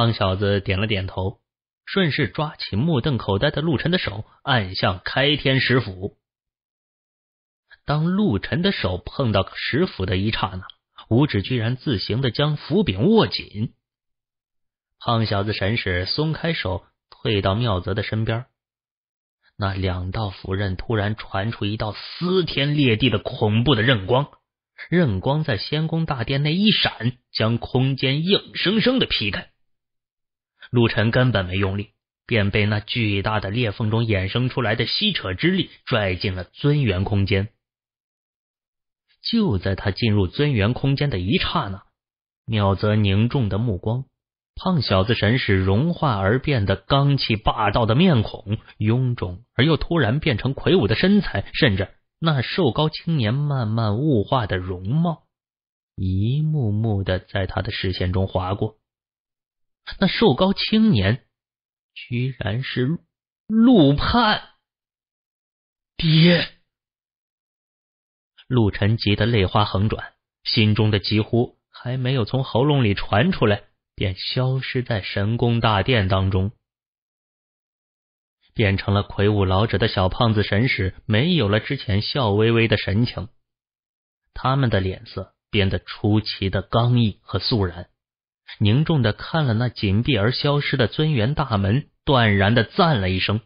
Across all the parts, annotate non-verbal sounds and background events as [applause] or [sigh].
胖小子点了点头，顺势抓起目瞪口呆的陆晨的手，按向开天石斧。当陆晨的手碰到石斧的一刹那，五指居然自行的将斧柄握紧。胖小子神使松开手，退到妙泽的身边。那两道斧刃突然传出一道撕天裂地的恐怖的刃光，刃光在仙宫大殿内一闪，将空间硬生生的劈开。陆晨根本没用力，便被那巨大的裂缝中衍生出来的吸扯之力拽进了尊元空间。就在他进入尊元空间的一刹那，妙泽凝重的目光、胖小子神使融化而变的刚气霸道的面孔、臃肿而又突然变成魁梧的身材，甚至那瘦高青年慢慢雾化的容貌，一幕幕的在他的视线中划过。那瘦高青年，居然是陆判爹。陆晨急得泪花横转，心中的急呼还没有从喉咙里传出来，便消失在神宫大殿当中。变成了魁梧老者的小胖子神使，没有了之前笑微微的神情，他们的脸色变得出奇的刚毅和肃然。凝重的看了那紧闭而消失的尊元大门，断然的赞了一声：“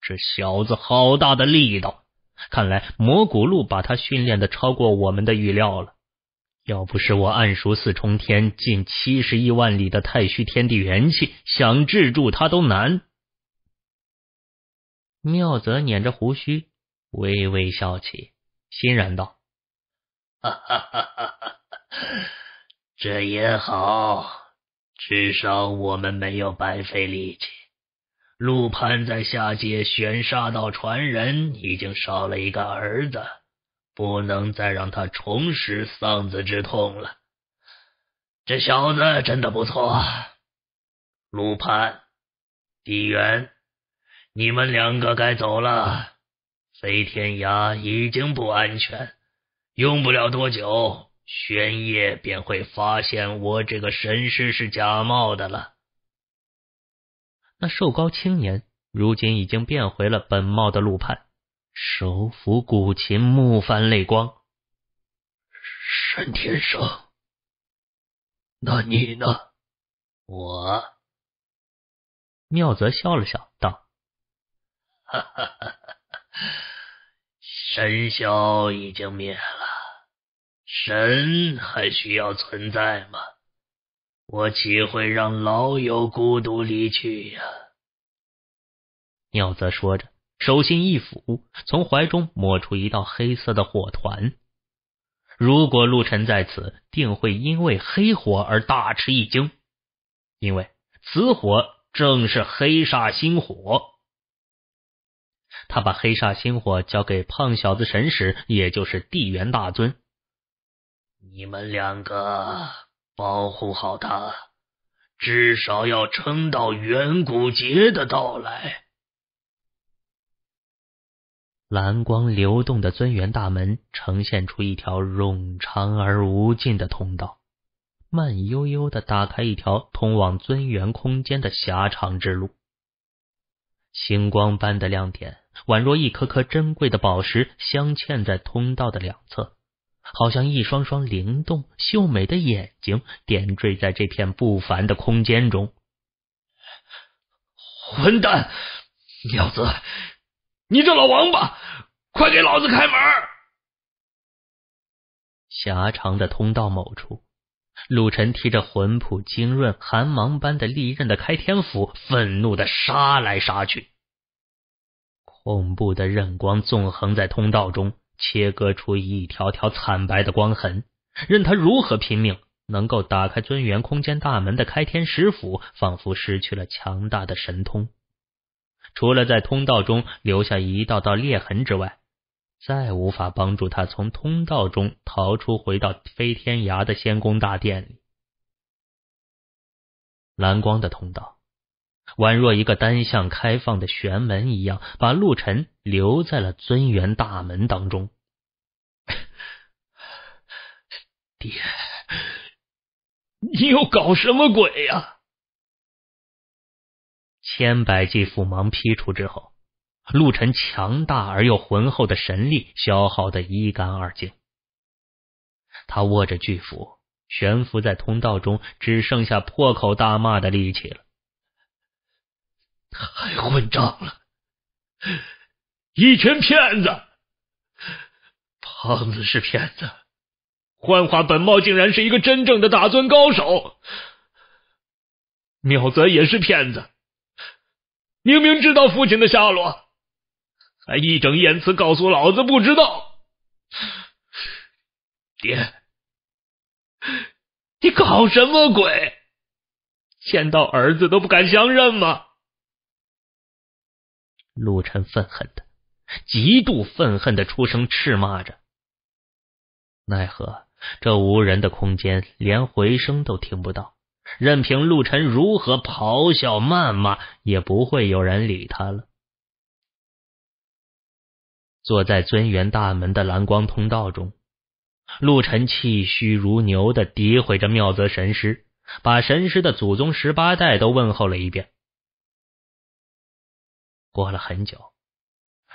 这小子好大的力道！看来魔古路把他训练的超过我们的预料了。要不是我暗熟四重天近七十亿万里的太虚天地元气，想制住他都难。”妙泽捻着胡须，微微笑起，欣然道：“哈哈哈哈哈哈！”这也好，至少我们没有白费力气。陆判在下界玄沙道传人已经少了一个儿子，不能再让他重拾丧子之痛了。这小子真的不错，陆判、地元，你们两个该走了，飞天涯已经不安全，用不了多久。玄烨便会发现我这个神师是假冒的了。那瘦高青年如今已经变回了本貌的陆判，手抚古琴，目泛泪光。沈天生，那你呢？我。妙泽笑了笑，道：“哈哈哈！哈神霄已经灭了。”神还需要存在吗？我岂会让老友孤独离去呀？鸟泽说着，手心一抚，从怀中摸出一道黑色的火团。如果陆晨在此，定会因为黑火而大吃一惊，因为此火正是黑煞星火。他把黑煞星火交给胖小子神使，也就是地元大尊。你们两个保护好他，至少要撑到远古节的到来。蓝光流动的尊元大门呈现出一条冗长而无尽的通道，慢悠悠的打开一条通往尊元空间的狭长之路。星光般的亮点，宛若一颗颗珍贵的宝石，镶嵌在通道的两侧。好像一双双灵动、秀美的眼睛点缀在这片不凡的空间中。混蛋，小子，你这老王八，快给老子开门！狭长的通道某处，陆晨提着魂魄精润、寒芒般的利刃的开天斧，愤怒的杀来杀去，恐怖的刃光纵横在通道中。切割出一条条惨白的光痕，任他如何拼命，能够打开尊元空间大门的开天石斧仿佛失去了强大的神通，除了在通道中留下一道道裂痕之外，再无法帮助他从通道中逃出，回到飞天涯的仙宫大殿里。蓝光的通道。宛若一个单向开放的玄门一样，把陆晨留在了尊元大门当中。[sighs] 爹，你又搞什么鬼呀？千百计斧芒劈出之后，陆晨强大而又浑厚的神力消耗的一干二净。他握着巨斧，悬浮在通道中，只剩下破口大骂的力气了。太混账了！一群骗子，胖子是骗子，幻化本茂竟然是一个真正的大尊高手，妙泽也是骗子，明明知道父亲的下落，还一整言辞告诉老子不知道。爹，你搞什么鬼？见到儿子都不敢相认吗？陆晨愤恨的，极度愤恨的出声斥骂着，奈何这无人的空间连回声都听不到，任凭陆晨如何咆哮谩骂，也不会有人理他了。坐在尊元大门的蓝光通道中，陆晨气虚如牛的诋毁着妙泽神师，把神师的祖宗十八代都问候了一遍。过了很久，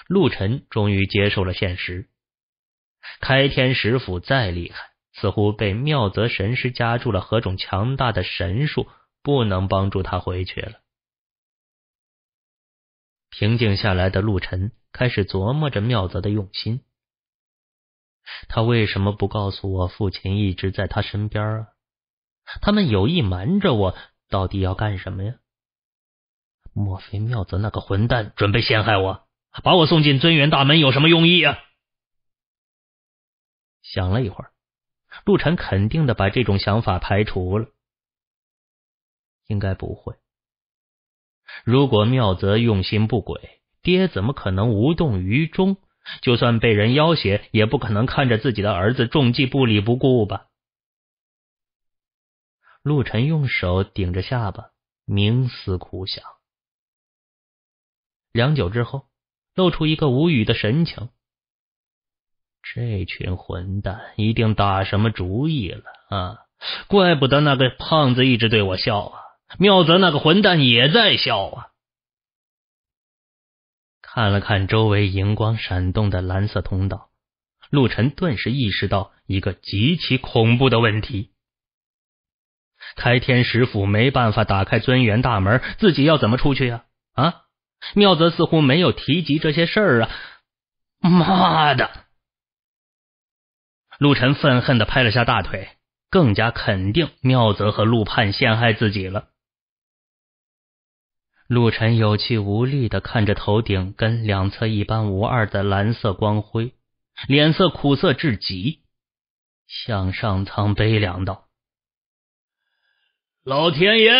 陆晨终于接受了现实。开天石斧再厉害，似乎被妙泽神师加注了何种强大的神术，不能帮助他回去了。平静下来的陆晨开始琢磨着妙泽的用心。他为什么不告诉我，父亲一直在他身边啊？他们有意瞒着我，到底要干什么呀？莫非妙泽那个混蛋准备陷害我，把我送进尊元大门有什么用意啊？想了一会儿，陆晨肯定的把这种想法排除了。应该不会。如果妙泽用心不轨，爹怎么可能无动于衷？就算被人要挟，也不可能看着自己的儿子中计不理不顾吧？陆晨用手顶着下巴，冥思苦想。良久之后，露出一个无语的神情。这群混蛋一定打什么主意了啊！怪不得那个胖子一直对我笑啊，妙泽那个混蛋也在笑啊。看了看周围荧光闪动的蓝色通道，陆晨顿时意识到一个极其恐怖的问题：开天石府没办法打开尊元大门，自己要怎么出去呀？啊！妙泽似乎没有提及这些事儿啊！妈的！陆晨愤恨的拍了下大腿，更加肯定妙泽和陆盼陷害自己了。陆晨有气无力的看着头顶跟两侧一般无二的蓝色光辉，脸色苦涩至极，向上苍悲凉道：“老天爷，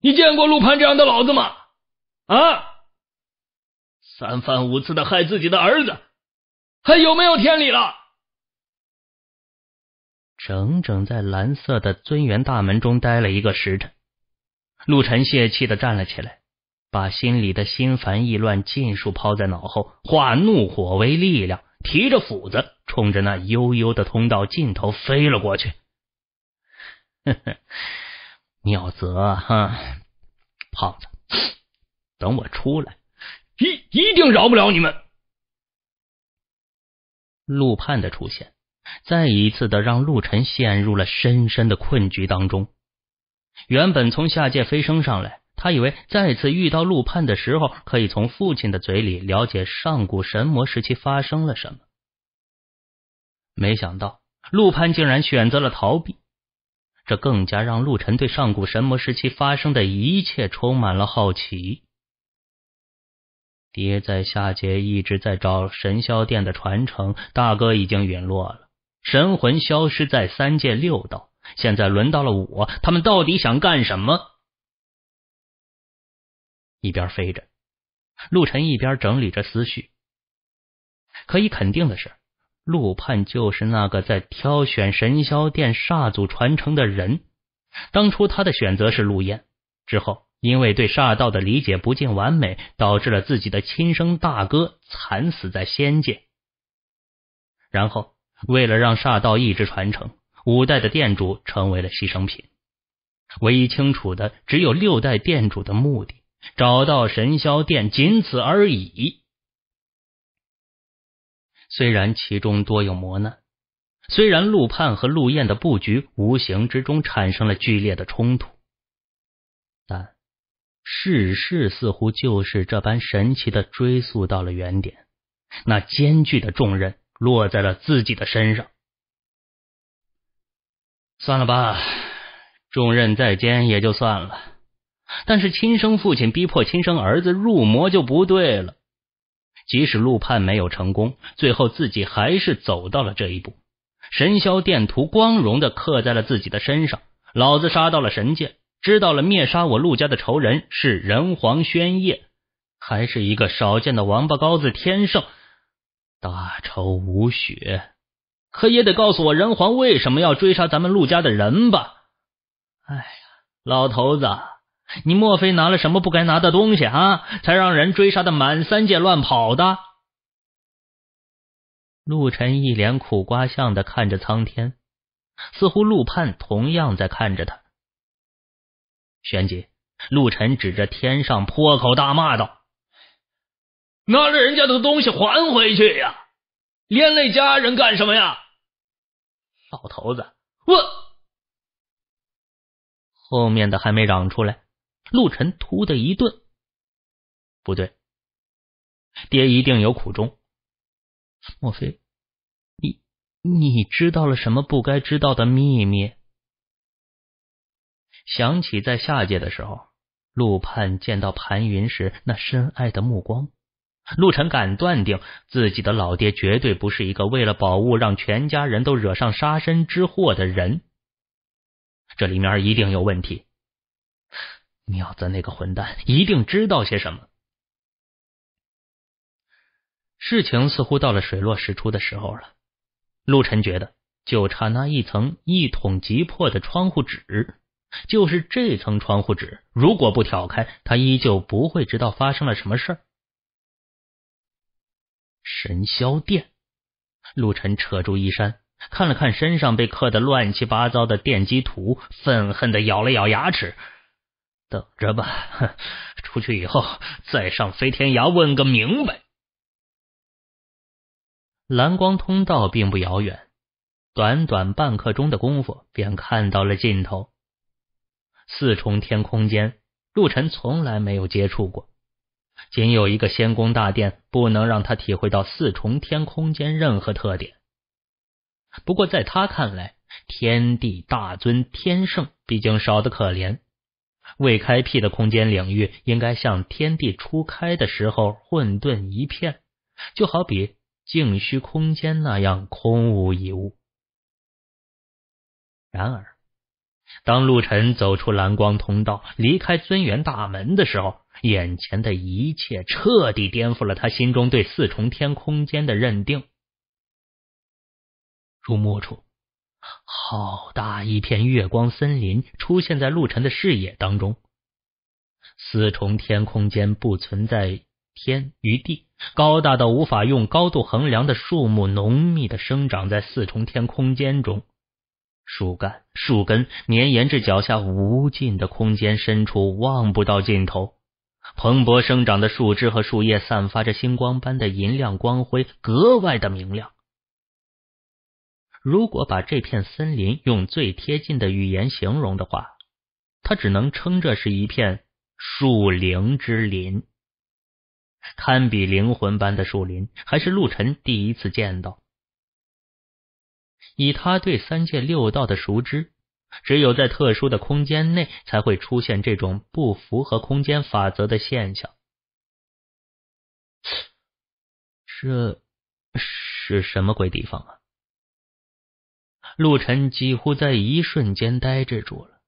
你见过陆判这样的老子吗？”啊！三番五次的害自己的儿子，还有没有天理了？整整在蓝色的尊元大门中待了一个时辰，陆晨泄气的站了起来，把心里的心烦意乱尽数抛在脑后，化怒火为力量，提着斧子冲着那悠悠的通道尽头飞了过去。呵呵，妙泽哈，胖子。等我出来，一一定饶不了你们。陆判的出现，再一次的让陆晨陷入了深深的困局当中。原本从下界飞升上来，他以为再次遇到陆判的时候，可以从父亲的嘴里了解上古神魔时期发生了什么。没想到陆判竟然选择了逃避，这更加让陆晨对上古神魔时期发生的一切充满了好奇。爹在下界一直在找神霄殿的传承，大哥已经陨落了，神魂消失在三界六道，现在轮到了我，他们到底想干什么？一边飞着，陆晨一边整理着思绪。可以肯定的是，陆盼就是那个在挑选神霄殿煞祖传承的人。当初他的选择是陆雁，之后。因为对煞道的理解不尽完美，导致了自己的亲生大哥惨死在仙界。然后，为了让煞道一直传承，五代的店主成为了牺牲品。唯一清楚的，只有六代店主的目的：找到神霄殿，仅此而已。虽然其中多有磨难，虽然陆判和陆燕的布局无形之中产生了剧烈的冲突。世事似乎就是这般神奇的，追溯到了原点，那艰巨的重任落在了自己的身上。算了吧，重任在肩也就算了，但是亲生父亲逼迫亲生儿子入魔就不对了。即使陆判没有成功，最后自己还是走到了这一步，神霄殿图光荣的刻在了自己的身上。老子杀到了神界。知道了，灭杀我陆家的仇人是人皇宣夜，还是一个少见的王八羔子天圣，大仇无雪，可也得告诉我人皇为什么要追杀咱们陆家的人吧？哎呀，老头子，你莫非拿了什么不该拿的东西啊，才让人追杀的满三界乱跑的？陆晨一脸苦瓜相的看着苍天，似乎陆判同样在看着他。旋即，陆晨指着天上破口大骂道：“拿着人家的东西还回去呀！连累家人干什么呀？老头子，我……后面的还没嚷出来，陆晨突的一顿，不对，爹一定有苦衷，莫非你你知道了什么不该知道的秘密？”想起在下界的时候，陆盼见到盘云时那深爱的目光，陆晨敢断定自己的老爹绝对不是一个为了宝物让全家人都惹上杀身之祸的人。这里面一定有问题。鸟子那个混蛋一定知道些什么。事情似乎到了水落石出的时候了，陆晨觉得就差那一层一捅即破的窗户纸。就是这层窗户纸，如果不挑开，他依旧不会知道发生了什么事儿。神霄殿，陆晨扯住衣衫，看了看身上被刻的乱七八糟的电击图，愤恨的咬了咬牙齿，等着吧，出去以后再上飞天涯问个明白。蓝光通道并不遥远，短短半刻钟的功夫，便看到了尽头。四重天空间，陆晨从来没有接触过，仅有一个仙宫大殿，不能让他体会到四重天空间任何特点。不过在他看来，天地大尊、天圣毕竟少得可怜，未开辟的空间领域应该像天地初开的时候混沌一片，就好比静虚空间那样空无一物。然而。当陆晨走出蓝光通道，离开尊元大门的时候，眼前的一切彻底颠覆了他心中对四重天空间的认定。入目处，好大一片月光森林出现在陆晨的视野当中。四重天空间不存在天与地，高大到无法用高度衡量的树木，浓密的生长在四重天空间中。树干、树根绵延至脚下无尽的空间深处，望不到尽头。蓬勃生长的树枝和树叶散发着星光般的银亮光辉，格外的明亮。如果把这片森林用最贴近的语言形容的话，它只能称这是一片树灵之林，堪比灵魂般的树林，还是陆晨第一次见到。以他对三界六道的熟知，只有在特殊的空间内才会出现这种不符合空间法则的现象。这是什么鬼地方啊？陆晨几乎在一瞬间呆滞住了。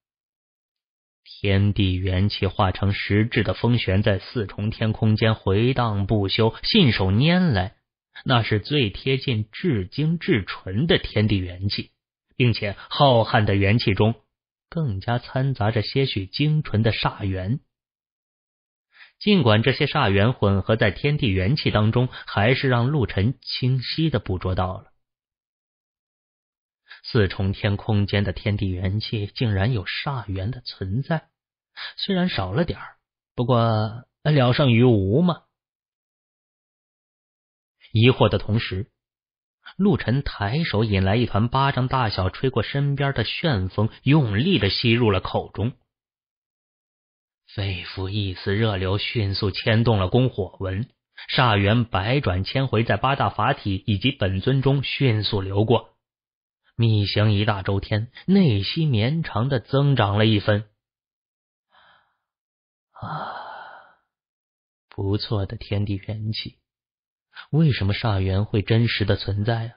天地元气化成实质的风旋，在四重天空间回荡不休，信手拈来。那是最贴近至精至纯的天地元气，并且浩瀚的元气中更加掺杂着些许精纯的煞元。尽管这些煞元混合在天地元气当中，还是让陆晨清晰的捕捉到了四重天空间的天地元气竟然有煞元的存在。虽然少了点儿，不过聊胜于无嘛。疑惑的同时，陆晨抬手引来一团巴掌大小、吹过身边的旋风，用力的吸入了口中。肺腑一丝热流迅速牵动了供火纹煞缘百转千回，在八大法体以及本尊中迅速流过，密行一大周天，内息绵长的增长了一分。啊，不错的天地元气。为什么煞缘会真实的存在啊？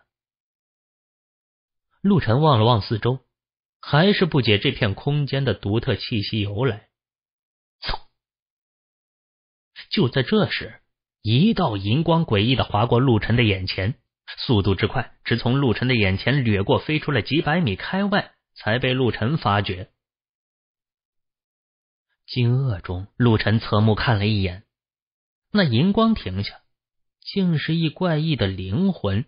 陆晨望了望四周，还是不解这片空间的独特气息由来。嗖！就在这时，一道银光诡异的划过陆晨的眼前，速度之快，直从陆晨的眼前掠过，飞出了几百米开外，才被陆晨发觉。惊愕中，陆晨侧目看了一眼，那银光停下。竟是一怪异的灵魂，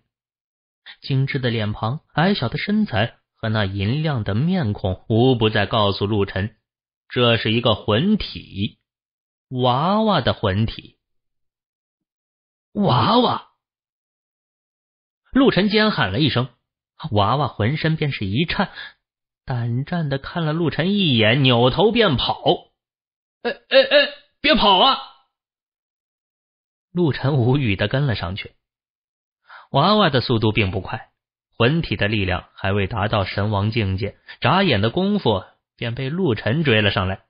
精致的脸庞、矮小的身材和那银亮的面孔，无不在告诉陆晨，这是一个魂体娃娃的魂体娃娃。陆晨尖喊了一声，娃娃浑身便是一颤，胆战的看了陆晨一眼，扭头便跑。哎哎哎，别跑啊！陆晨无语的跟了上去。娃娃的速度并不快，魂体的力量还未达到神王境界，眨眼的功夫便被陆晨追了上来。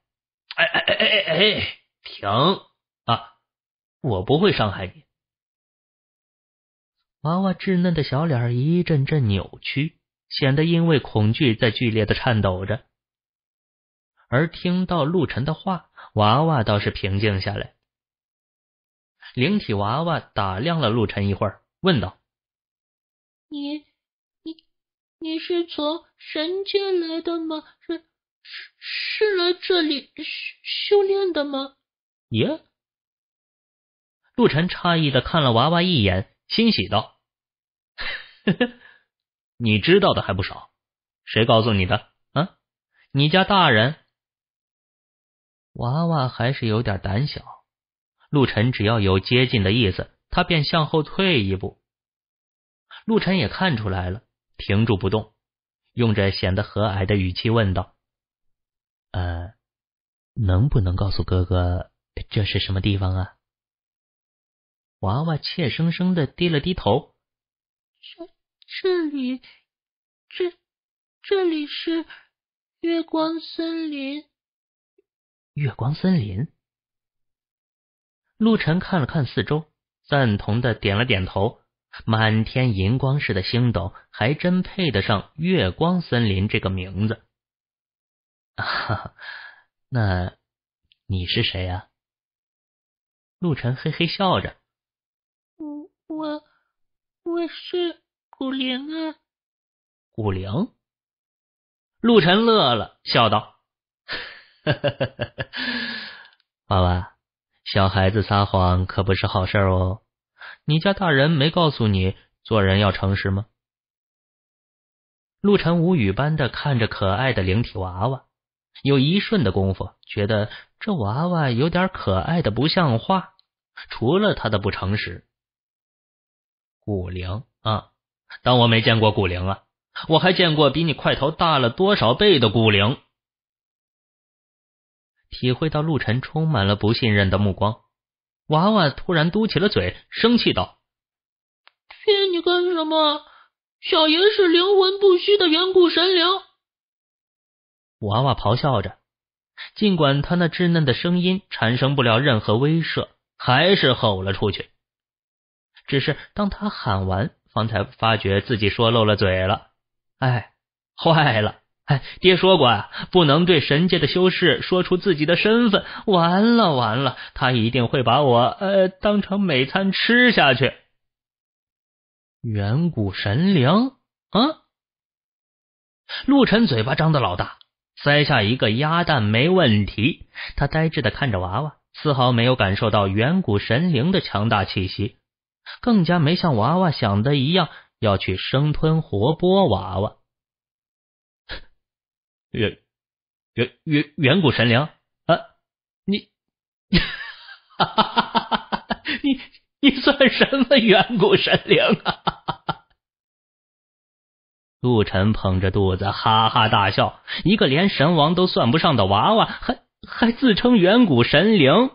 哎哎哎哎哎，停！啊，我不会伤害你。娃娃稚嫩的小脸一阵阵扭曲，显得因为恐惧在剧烈的颤抖着。而听到陆晨的话，娃娃倒是平静下来。灵体娃娃打量了陆晨一会儿，问道：“你，你，你是从神界来的吗？是是是，来这里修修炼的吗？”耶！陆晨诧异的看了娃娃一眼，欣喜道：“呵呵，你知道的还不少，谁告诉你的？啊？你家大人？”娃娃还是有点胆小。陆晨只要有接近的意思，他便向后退一步。陆晨也看出来了，停住不动，用着显得和蔼的语气问道：“呃，能不能告诉哥哥这是什么地方啊？”娃娃怯生生的低了低头：“这这里，这这里是月光森林。”月光森林。陆晨看了看四周，赞同的点了点头。满天银光似的星斗，还真配得上“月光森林”这个名字。[laughs] 那你是谁呀？陆晨嘿嘿笑着。我我我是古灵啊。古灵？陆晨乐了，笑道：“ [laughs] 娃娃。”小孩子撒谎可不是好事哦，你家大人没告诉你做人要诚实吗？陆晨无语般的看着可爱的灵体娃娃，有一瞬的功夫，觉得这娃娃有点可爱的不像话，除了他的不诚实。骨灵啊，当我没见过骨灵啊，我还见过比你块头大了多少倍的骨灵。体会到陆晨充满了不信任的目光，娃娃突然嘟起了嘴，生气道：“骗你干什么？小爷是灵魂不虚的远古神灵！”娃娃咆哮着，尽管他那稚嫩的声音产生不了任何威慑，还是吼了出去。只是当他喊完，方才发觉自己说漏了嘴了，哎，坏了。哎，爹说过啊，不能对神界的修士说出自己的身份。完了完了，他一定会把我呃当成美餐吃下去。远古神灵啊！陆晨嘴巴张得老大，塞下一个鸭蛋没问题。他呆滞的看着娃娃，丝毫没有感受到远古神灵的强大气息，更加没像娃娃想的一样要去生吞活剥娃娃。远远远远古神灵啊！你，你你算什么远古神灵啊？陆晨捧着肚子哈哈大笑，一个连神王都算不上的娃娃，还还自称远古神灵？